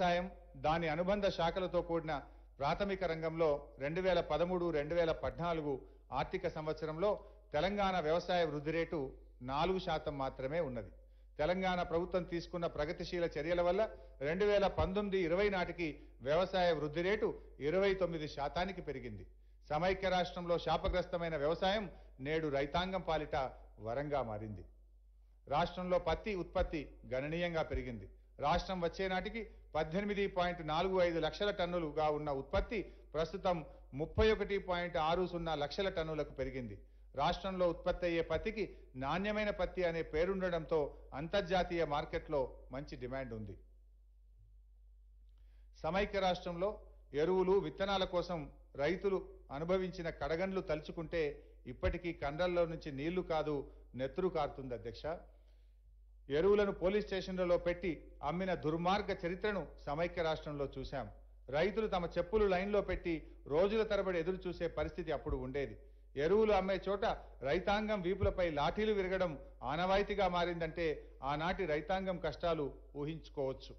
వ్యవసాయం దాని అనుబంధ శాఖలతో కూడిన ప్రాథమిక రంగంలో రెండు వేల పదమూడు రెండు వేల పద్నాలుగు ఆర్థిక సంవత్సరంలో తెలంగాణ వ్యవసాయ వృద్ధి రేటు నాలుగు శాతం మాత్రమే ఉన్నది తెలంగాణ ప్రభుత్వం తీసుకున్న ప్రగతిశీల చర్యల వల్ల రెండు వేల పంతొమ్మిది ఇరవై నాటికి వ్యవసాయ వృద్ధి రేటు ఇరవై తొమ్మిది శాతానికి పెరిగింది సమైక్య రాష్ట్రంలో శాపగ్రస్తమైన వ్యవసాయం నేడు రైతాంగం పాలిట వరంగా మారింది రాష్ట్రంలో పత్తి ఉత్పత్తి గణనీయంగా పెరిగింది రాష్ట్రం వచ్చే నాటికి పద్దెనిమిది పాయింట్ నాలుగు ఐదు లక్షల టన్నులుగా ఉన్న ఉత్పత్తి ప్రస్తుతం ముప్పై ఒకటి పాయింట్ ఆరు సున్నా లక్షల టన్నులకు పెరిగింది రాష్ట్రంలో ఉత్పత్తి అయ్యే పత్తికి నాణ్యమైన పత్తి అనే పేరుండడంతో అంతర్జాతీయ మార్కెట్లో మంచి డిమాండ్ ఉంది సమైక్య రాష్ట్రంలో ఎరువులు విత్తనాల కోసం రైతులు అనుభవించిన కడగండ్లు తలుచుకుంటే ఇప్పటికీ కండల్లో నుంచి నీళ్లు కాదు నెత్తురు కారుతుంది అధ్యక్ష ఎరువులను పోలీస్ స్టేషన్లలో పెట్టి అమ్మిన దుర్మార్గ చరిత్రను సమైక్య రాష్ట్రంలో చూశాం రైతులు తమ చెప్పులు లైన్లో పెట్టి రోజుల తరబడి ఎదురు చూసే పరిస్థితి అప్పుడు ఉండేది ఎరువులు అమ్మే చోట రైతాంగం వీపులపై లాఠీలు విరగడం ఆనవాయితీగా మారిందంటే ఆనాటి రైతాంగం కష్టాలు ఊహించుకోవచ్చు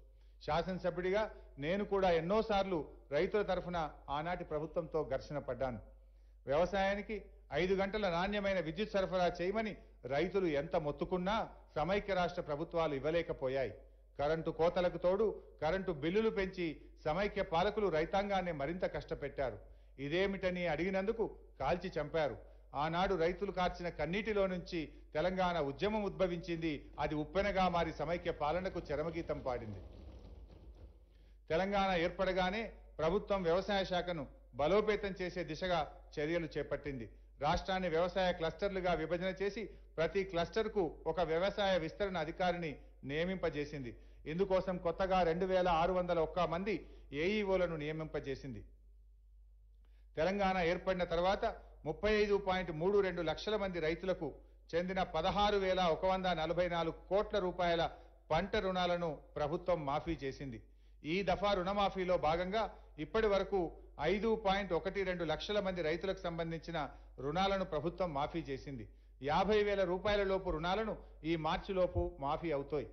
శాసనసభ్యుడిగా నేను కూడా ఎన్నోసార్లు రైతుల తరఫున ఆనాటి ప్రభుత్వంతో ఘర్షణ పడ్డాను వ్యవసాయానికి ఐదు గంటల నాణ్యమైన విద్యుత్ సరఫరా చేయమని రైతులు ఎంత మొత్తుకున్నా సమైక్య రాష్ట్ర ప్రభుత్వాలు ఇవ్వలేకపోయాయి కరెంటు కోతలకు తోడు కరెంటు బిల్లులు పెంచి సమైక్య పాలకులు రైతాంగాన్ని మరింత కష్టపెట్టారు ఇదేమిటని అడిగినందుకు కాల్చి చంపారు ఆనాడు రైతులు కార్చిన కన్నీటిలో నుంచి తెలంగాణ ఉద్యమం ఉద్భవించింది అది ఉప్పెనగా మారి సమైక్య పాలనకు చరమగీతం పాడింది తెలంగాణ ఏర్పడగానే ప్రభుత్వం వ్యవసాయ శాఖను బలోపేతం చేసే దిశగా చర్యలు చేపట్టింది రాష్ట్రాన్ని వ్యవసాయ క్లస్టర్లుగా విభజన చేసి ప్రతి క్లస్టర్కు ఒక వ్యవసాయ విస్తరణ అధికారిని నియమింపజేసింది ఇందుకోసం కొత్తగా రెండు వేల ఆరు వందల ఒక్క మంది ఏఈఓలను e నియమింపజేసింది తెలంగాణ ఏర్పడిన తర్వాత ముప్పై ఐదు పాయింట్ మూడు రెండు లక్షల మంది రైతులకు చెందిన పదహారు వేల ఒక వంద నలభై నాలుగు కోట్ల రూపాయల పంట రుణాలను ప్రభుత్వం మాఫీ చేసింది ఈ దఫా రుణమాఫీలో భాగంగా ఇప్పటి వరకు ఐదు పాయింట్ ఒకటి రెండు లక్షల మంది రైతులకు సంబంధించిన రుణాలను ప్రభుత్వం మాఫీ చేసింది యాభై వేల రూపాయల లోపు రుణాలను ఈ మార్చిలోపు మాఫీ అవుతాయి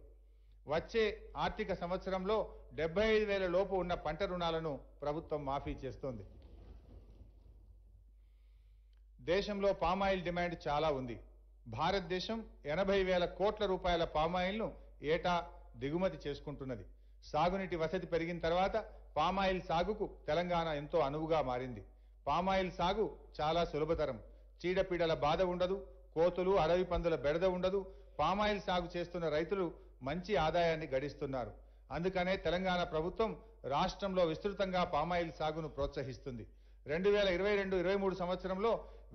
వచ్చే ఆర్థిక సంవత్సరంలో డెబ్బై ఐదు వేల లోపు ఉన్న పంట రుణాలను ప్రభుత్వం మాఫీ చేస్తోంది దేశంలో పామాయిల్ డిమాండ్ చాలా ఉంది భారతదేశం ఎనభై వేల కోట్ల రూపాయల పామాయిల్ను ఏటా దిగుమతి చేసుకుంటున్నది సాగునీటి వసతి పెరిగిన తర్వాత పామాయిల్ సాగుకు తెలంగాణ ఎంతో అనువుగా మారింది పామాయిల్ సాగు చాలా సులభతరం చీడపీడల బాధ ఉండదు కోతులు అడవి పందుల బెడద ఉండదు పామాయిల్ సాగు చేస్తున్న రైతులు మంచి ఆదాయాన్ని గడిస్తున్నారు అందుకనే తెలంగాణ ప్రభుత్వం రాష్ట్రంలో విస్తృతంగా పామాయిల్ సాగును ప్రోత్సహిస్తుంది రెండు వేల ఇరవై రెండు ఇరవై మూడు సంవత్సరంలో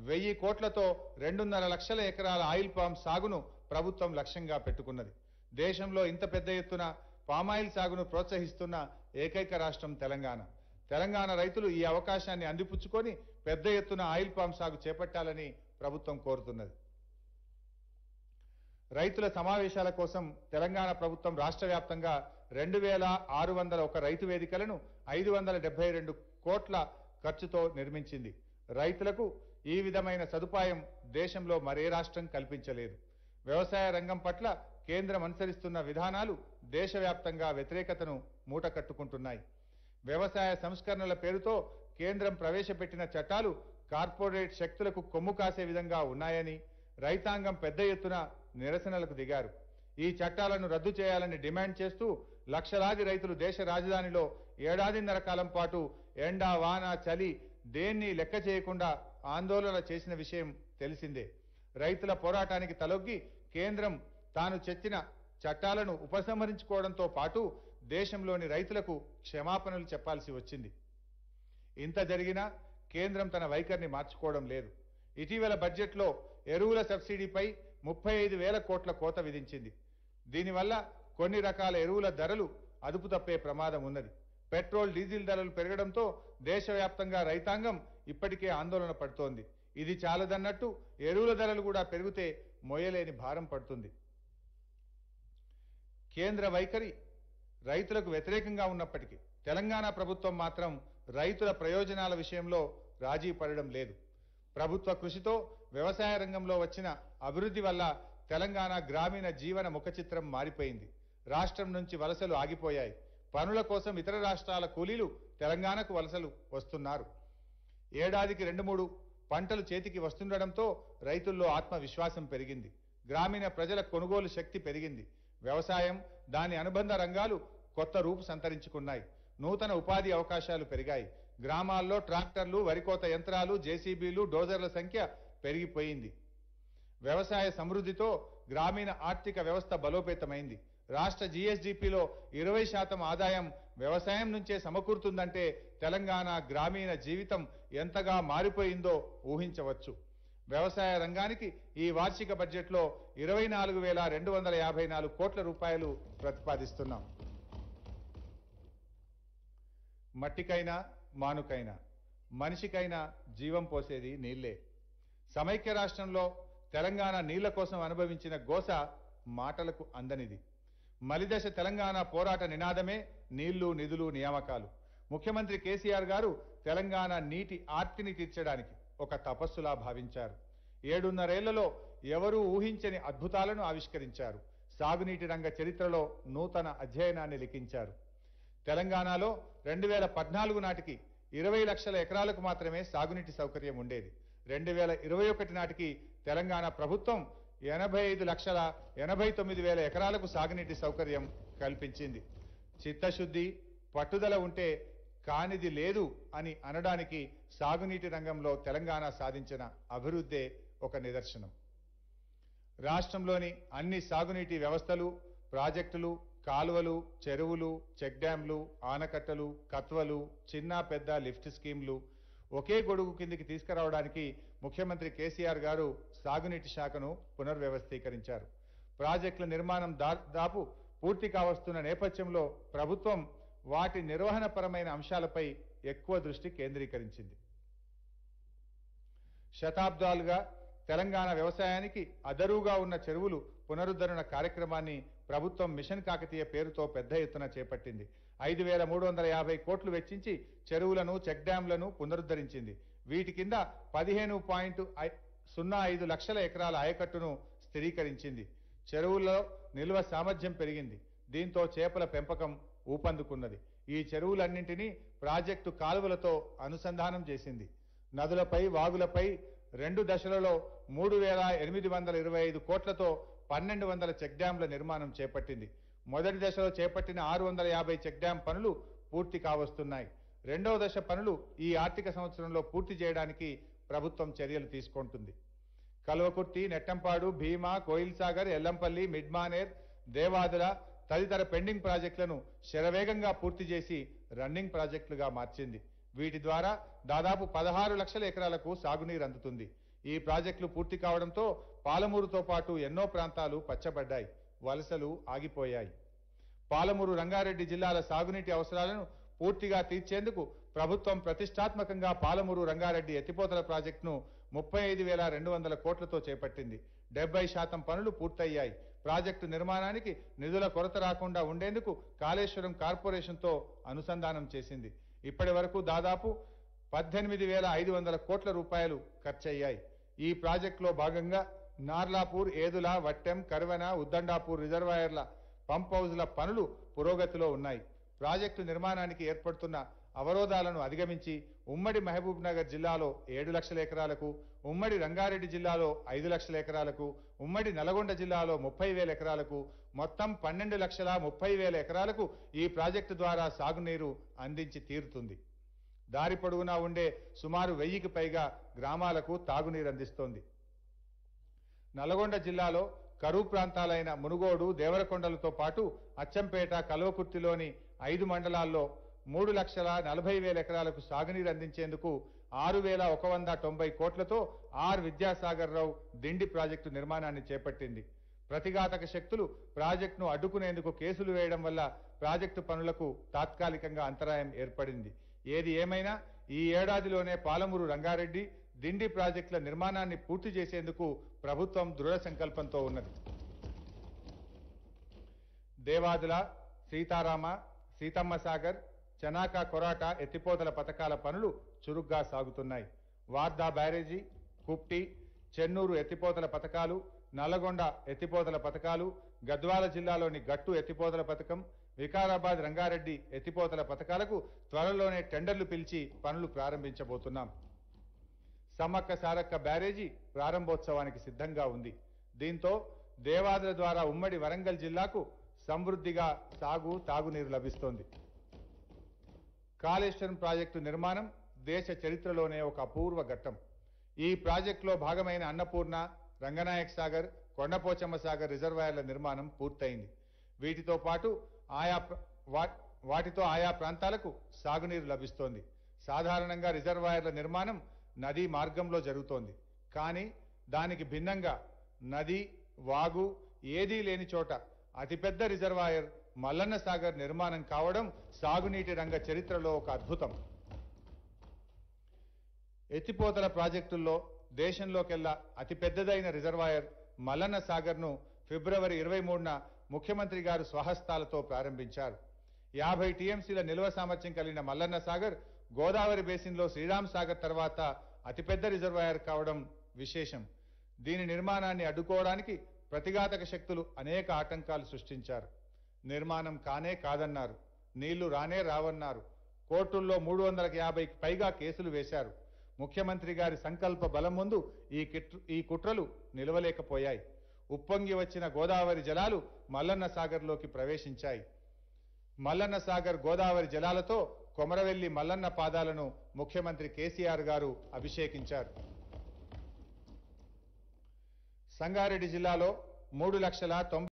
వెయ్యి కోట్లతో రెండున్నర లక్షల ఎకరాల ఆయిల్ పామ్ సాగును ప్రభుత్వం లక్ష్యంగా పెట్టుకున్నది దేశంలో ఇంత పెద్ద ఎత్తున పామాయిల్ సాగును ప్రోత్సహిస్తున్న ఏకైక రాష్ట్రం తెలంగాణ తెలంగాణ రైతులు ఈ అవకాశాన్ని అందిపుచ్చుకొని పెద్ద ఎత్తున ఆయిల్ పామ్ సాగు చేపట్టాలని ప్రభుత్వం కోరుతున్నది రైతుల సమావేశాల కోసం తెలంగాణ ప్రభుత్వం రాష్ట్ర వ్యాప్తంగా రెండు వేల ఆరు వందల ఒక రైతు వేదికలను ఐదు వందల రెండు కోట్ల ఖర్చుతో నిర్మించింది రైతులకు ఈ విధమైన సదుపాయం దేశంలో మరే రాష్ట్రం కల్పించలేదు వ్యవసాయ రంగం పట్ల కేంద్రం అనుసరిస్తున్న విధానాలు దేశవ్యాప్తంగా వ్యతిరేకతను మూటకట్టుకుంటున్నాయి వ్యవసాయ సంస్కరణల పేరుతో కేంద్రం ప్రవేశపెట్టిన చట్టాలు కార్పొరేట్ శక్తులకు కొమ్ము కాసే విధంగా ఉన్నాయని రైతాంగం పెద్ద ఎత్తున నిరసనలకు దిగారు ఈ చట్టాలను రద్దు చేయాలని డిమాండ్ చేస్తూ లక్షలాది రైతులు దేశ రాజధానిలో ఏడాదిన్నర కాలం పాటు ఎండ వాన చలి దేన్ని లెక్క చేయకుండా ఆందోళన చేసిన విషయం తెలిసిందే రైతుల పోరాటానికి తలొగ్గి కేంద్రం తాను చెత్తిన చట్టాలను ఉపసంహరించుకోవడంతో పాటు దేశంలోని రైతులకు క్షమాపణలు చెప్పాల్సి వచ్చింది ఇంత జరిగినా కేంద్రం తన వైఖరిని మార్చుకోవడం లేదు ఇటీవల బడ్జెట్లో ఎరువుల సబ్సిడీపై ముప్పై ఐదు వేల కోట్ల కోత విధించింది దీనివల్ల కొన్ని రకాల ఎరువుల ధరలు అదుపు తప్పే ప్రమాదం ఉన్నది పెట్రోల్ డీజిల్ ధరలు పెరగడంతో దేశవ్యాప్తంగా రైతాంగం ఇప్పటికే ఆందోళన పడుతోంది ఇది చాలదన్నట్టు ఎరువుల ధరలు కూడా పెరిగితే మోయలేని భారం పడుతుంది కేంద్ర వైఖరి రైతులకు వ్యతిరేకంగా ఉన్నప్పటికీ తెలంగాణ ప్రభుత్వం మాత్రం రైతుల ప్రయోజనాల విషయంలో రాజీ పడడం లేదు ప్రభుత్వ కృషితో వ్యవసాయ రంగంలో వచ్చిన అభివృద్ధి వల్ల తెలంగాణ గ్రామీణ జీవన ముఖచిత్రం మారిపోయింది రాష్ట్రం నుంచి వలసలు ఆగిపోయాయి పనుల కోసం ఇతర రాష్ట్రాల కూలీలు తెలంగాణకు వలసలు వస్తున్నారు ఏడాదికి రెండు మూడు పంటలు చేతికి వస్తుండటంతో రైతుల్లో ఆత్మవిశ్వాసం పెరిగింది గ్రామీణ ప్రజల కొనుగోలు శక్తి పెరిగింది వ్యవసాయం దాని అనుబంధ రంగాలు కొత్త రూపు సంతరించుకున్నాయి నూతన ఉపాధి అవకాశాలు పెరిగాయి గ్రామాల్లో ట్రాక్టర్లు వరికోత యంత్రాలు జేసీబీలు డోజర్ల సంఖ్య పెరిగిపోయింది వ్యవసాయ సమృద్ధితో గ్రామీణ ఆర్థిక వ్యవస్థ బలోపేతమైంది రాష్ట్ర జీఎస్డిపిలో ఇరవై శాతం ఆదాయం వ్యవసాయం నుంచే సమకూరుతుందంటే తెలంగాణ గ్రామీణ జీవితం ఎంతగా మారిపోయిందో ఊహించవచ్చు వ్యవసాయ రంగానికి ఈ వార్షిక బడ్జెట్లో ఇరవై నాలుగు వేల రెండు వందల యాభై నాలుగు కోట్ల రూపాయలు ప్రతిపాదిస్తున్నాం మట్టికైనా మానుకైనా మనిషికైనా జీవం పోసేది నీళ్లే సమైక్య రాష్ట్రంలో తెలంగాణ నీళ్ల కోసం అనుభవించిన గోస మాటలకు అందనిది మలిదశ తెలంగాణ పోరాట నినాదమే నీళ్లు నిధులు నియామకాలు ముఖ్యమంత్రి కేసీఆర్ గారు తెలంగాణ నీటి ఆర్తిని తీర్చడానికి ఒక తపస్సులా భావించారు ఏడున్నరేళ్లలో ఎవరూ ఊహించని అద్భుతాలను ఆవిష్కరించారు సాగునీటి రంగ చరిత్రలో నూతన అధ్యయనాన్ని లిఖించారు తెలంగాణలో రెండు వేల పద్నాలుగు నాటికి ఇరవై లక్షల ఎకరాలకు మాత్రమే సాగునీటి సౌకర్యం ఉండేది రెండు వేల ఇరవై ఒకటి నాటికి తెలంగాణ ప్రభుత్వం ఎనభై ఐదు లక్షల ఎనభై తొమ్మిది వేల ఎకరాలకు సాగునీటి సౌకర్యం కల్పించింది చిత్తశుద్ధి పట్టుదల ఉంటే కానిది లేదు అని అనడానికి సాగునీటి రంగంలో తెలంగాణ సాధించిన అభివృద్ధే ఒక నిదర్శనం రాష్ట్రంలోని అన్ని సాగునీటి వ్యవస్థలు ప్రాజెక్టులు కాలువలు చెరువులు చెక్ డ్యాంలు ఆనకట్టలు కత్వలు చిన్న పెద్ద లిఫ్ట్ స్కీమ్లు ఒకే గొడుగు కిందికి తీసుకురావడానికి ముఖ్యమంత్రి కేసీఆర్ గారు సాగునీటి శాఖను పునర్వ్యవస్థీకరించారు ప్రాజెక్టుల నిర్మాణం దాదాపు పూర్తి కావస్తున్న నేపథ్యంలో ప్రభుత్వం వాటి నిర్వహణపరమైన అంశాలపై ఎక్కువ దృష్టి కేంద్రీకరించింది శతాబ్దాలుగా తెలంగాణ వ్యవసాయానికి అదరుగా ఉన్న చెరువులు పునరుద్ధరణ కార్యక్రమాన్ని ప్రభుత్వం మిషన్ కాకతీయ పేరుతో పెద్ద ఎత్తున చేపట్టింది ఐదు వేల మూడు వందల యాభై కోట్లు వెచ్చించి చెరువులను చెక్ డ్యాంలను పునరుద్ధరించింది వీటి కింద పదిహేను పాయింట్ సున్నా ఐదు లక్షల ఎకరాల ఆయకట్టును స్థిరీకరించింది చెరువుల్లో నిల్వ సామర్థ్యం పెరిగింది దీంతో చేపల పెంపకం ఊపందుకున్నది ఈ చెరువులన్నింటినీ ప్రాజెక్టు కాలువలతో అనుసంధానం చేసింది నదులపై వాగులపై రెండు దశలలో మూడు వేల ఎనిమిది వందల ఇరవై ఐదు కోట్లతో పన్నెండు వందల చెక్ డ్యాంల నిర్మాణం చేపట్టింది మొదటి దశలో చేపట్టిన ఆరు వందల యాభై చెక్ డ్యాం పనులు పూర్తి కావస్తున్నాయి రెండవ దశ పనులు ఈ ఆర్థిక సంవత్సరంలో పూర్తి చేయడానికి ప్రభుత్వం చర్యలు తీసుకుంటుంది కల్వకుర్తి నెట్టంపాడు భీమా కోయిల్ సాగర్ ఎల్లంపల్లి మిడ్మానేర్ దేవాదుల తదితర పెండింగ్ ప్రాజెక్టులను శరవేగంగా పూర్తి చేసి రన్నింగ్ ప్రాజెక్టులుగా మార్చింది వీటి ద్వారా దాదాపు పదహారు లక్షల ఎకరాలకు సాగునీరు అందుతుంది ఈ ప్రాజెక్టులు పూర్తి కావడంతో పాలమూరుతో పాటు ఎన్నో ప్రాంతాలు పచ్చబడ్డాయి వలసలు ఆగిపోయాయి పాలమూరు రంగారెడ్డి జిల్లాల సాగునీటి అవసరాలను పూర్తిగా తీర్చేందుకు ప్రభుత్వం ప్రతిష్టాత్మకంగా పాలమూరు రంగారెడ్డి ఎత్తిపోతల ప్రాజెక్టును ముప్పై ఐదు వేల రెండు వందల కోట్లతో చేపట్టింది డెబ్బై శాతం పనులు పూర్తయ్యాయి ప్రాజెక్టు నిర్మాణానికి నిధుల కొరత రాకుండా ఉండేందుకు కాళేశ్వరం కార్పొరేషన్తో అనుసంధానం చేసింది ఇప్పటి వరకు దాదాపు పద్దెనిమిది వేల ఐదు వందల కోట్ల రూపాయలు ఖర్చయ్యాయి ఈ ప్రాజెక్టులో భాగంగా నార్లాపూర్ ఏదుల వట్టెం కరువెన ఉద్దండాపూర్ రిజర్వాయర్ల పంప్ హౌజ్ల పనులు పురోగతిలో ఉన్నాయి ప్రాజెక్టు నిర్మాణానికి ఏర్పడుతున్న అవరోధాలను అధిగమించి ఉమ్మడి మహబూబ్ నగర్ జిల్లాలో ఏడు లక్షల ఎకరాలకు ఉమ్మడి రంగారెడ్డి జిల్లాలో ఐదు లక్షల ఎకరాలకు ఉమ్మడి నల్గొండ జిల్లాలో ముప్పై వేల ఎకరాలకు మొత్తం పన్నెండు లక్షల ముప్పై వేల ఎకరాలకు ఈ ప్రాజెక్టు ద్వారా సాగునీరు అందించి తీరుతుంది దారి పొడవునా ఉండే సుమారు వెయ్యికి పైగా గ్రామాలకు తాగునీరు అందిస్తోంది నల్గొండ జిల్లాలో కరువు ప్రాంతాలైన మునుగోడు దేవరకొండలతో పాటు అచ్చంపేట కలవకుర్తిలోని ఐదు మండలాల్లో మూడు లక్షల నలభై వేల ఎకరాలకు సాగునీరు అందించేందుకు ఆరు వేల ఒక వంద తొంభై కోట్లతో ఆర్ విద్యాసాగర్ రావు దిండి ప్రాజెక్టు నిర్మాణాన్ని చేపట్టింది ప్రతిఘాతక శక్తులు ప్రాజెక్టును అడ్డుకునేందుకు కేసులు వేయడం వల్ల ప్రాజెక్టు పనులకు తాత్కాలికంగా అంతరాయం ఏర్పడింది ఏది ఏమైనా ఈ ఏడాదిలోనే పాలమూరు రంగారెడ్డి దిండి ప్రాజెక్టుల నిర్మాణాన్ని పూర్తి చేసేందుకు ప్రభుత్వం దృఢ సంకల్పంతో ఉన్నది దేవాదుల సీతారామ సీతమ్మ సాగర్ చనాక కొరాట ఎత్తిపోతల పథకాల పనులు చురుగ్గా సాగుతున్నాయి వార్దా బ్యారేజీ కుప్టి చెన్నూరు ఎత్తిపోతల పథకాలు నల్లగొండ ఎత్తిపోతల పథకాలు గద్వాల జిల్లాలోని గట్టు ఎత్తిపోతల పథకం వికారాబాద్ రంగారెడ్డి ఎత్తిపోతల పథకాలకు త్వరలోనే టెండర్లు పిలిచి పనులు ప్రారంభించబోతున్నాం సమ్మక్క సారక్క బ్యారేజీ ప్రారంభోత్సవానికి సిద్ధంగా ఉంది దీంతో దేవాద్ర ద్వారా ఉమ్మడి వరంగల్ జిల్లాకు సమృద్ధిగా సాగు తాగునీరు లభిస్తోంది కాళేశ్వరం ప్రాజెక్టు నిర్మాణం దేశ చరిత్రలోనే ఒక అపూర్వ ఘట్టం ఈ ప్రాజెక్టులో భాగమైన అన్నపూర్ణ రంగనాయక్ సాగర్ కొండపోచమ్మ సాగర్ రిజర్వాయర్ల నిర్మాణం పూర్తయింది వీటితో పాటు ఆయా వాటితో ఆయా ప్రాంతాలకు సాగునీరు లభిస్తోంది సాధారణంగా రిజర్వాయర్ల నిర్మాణం నదీ మార్గంలో జరుగుతోంది కానీ దానికి భిన్నంగా నది వాగు ఏదీ లేని చోట అతిపెద్ద రిజర్వాయర్ మల్లన్న సాగర్ నిర్మాణం కావడం సాగునీటి రంగ చరిత్రలో ఒక అద్భుతం ఎత్తిపోతల ప్రాజెక్టుల్లో దేశంలోకెల్లా అతిపెద్దదైన రిజర్వాయర్ మల్లన్న సాగర్ను ఫిబ్రవరి ఇరవై మూడున ముఖ్యమంత్రి గారు స్వహస్తాలతో ప్రారంభించారు యాభై టీఎంసీల నిల్వ సామర్థ్యం కలిగిన మల్లన్న సాగర్ గోదావరి బేసిన్లో శ్రీరామ్ సాగర్ తర్వాత అతిపెద్ద రిజర్వాయర్ కావడం విశేషం దీని నిర్మాణాన్ని అడ్డుకోవడానికి ప్రతిఘాతక శక్తులు అనేక ఆటంకాలు సృష్టించారు నిర్మాణం కానే కాదన్నారు నీళ్లు రానే రావన్నారు కోర్టుల్లో మూడు వందలకు యాభైకి పైగా కేసులు వేశారు ముఖ్యమంత్రి గారి సంకల్ప బలం ముందు ఈ ఈ కుట్రలు నిలవలేకపోయాయి ఉప్పొంగి వచ్చిన గోదావరి జలాలు మల్లన్న సాగర్లోకి ప్రవేశించాయి మల్లన్న సాగర్ గోదావరి జలాలతో కొమరవెల్లి మల్లన్న పాదాలను ముఖ్యమంత్రి కేసీఆర్ గారు అభిషేకించారు సంగారెడ్డి జిల్లాలో మూడు లక్షల తొంభై